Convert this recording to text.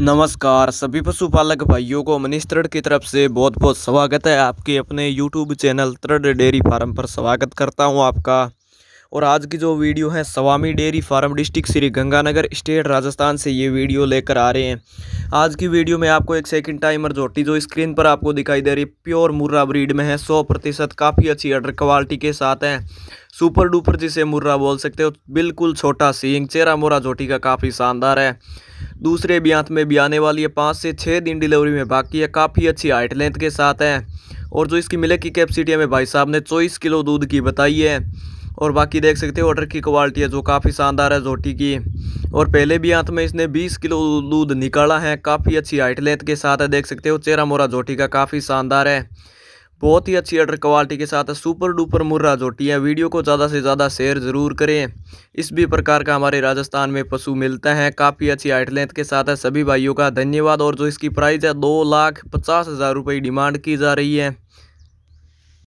नमस्कार सभी पशुपालक भाइयों को मनीष त्रड की तरफ से बहुत बहुत स्वागत है आपके अपने यूट्यूब चैनल त्रड डेयरी फार्म पर स्वागत करता हूं आपका और आज की जो वीडियो है Swami dairy farm district Shri Ganganagar state Rajasthan से ये वीडियो लेकर आ रहे हैं आज की वीडियो में आपको एक सेकंड टाइमर झोटी जो स्क्रीन पर आपको दिखाई दे रही है प्योर मुर्रा ब्रीड में है सौ प्रतिशत काफ़ी अच्छी अडर क्वालिटी के साथ है सुपर डुपर जिसे मुर्रा बोल सकते हो बिल्कुल छोटा सींग चेरा मोरा झोटी का काफ़ी शानदार है दूसरे ब्यांत में भी आने वाली है पाँच से छः दिन डिलीवरी में बाकी है काफ़ी अच्छी हाइट लेंथ के साथ है और जो इसकी मिले की कैपेसिटी हमें भाई साहब ने चौबीस किलो दूध की बताई है और बाकी देख सकते हो ऑर्डर की क्वालिटी है जो काफ़ी शानदार है जोटी की और पहले भी हाथ में इसने 20 किलो दूध निकाला है काफ़ी अच्छी हाइट लेंथ के साथ है देख सकते हो चेहरा मोरा जोटी का काफ़ी शानदार है बहुत ही अच्छी अटर क्वालिटी के साथ सुपर डुपर मुर्रा जोटी है वीडियो को ज़्यादा से ज़्यादा शेयर ज़रूर करें इस भी प्रकार का हमारे राजस्थान में पशु मिलता है काफ़ी अच्छी हाइट लेंथ के साथ है सभी भाइयों का धन्यवाद और जो इसकी प्राइस है दो लाख पचास हज़ार रुपये डिमांड की जा रही है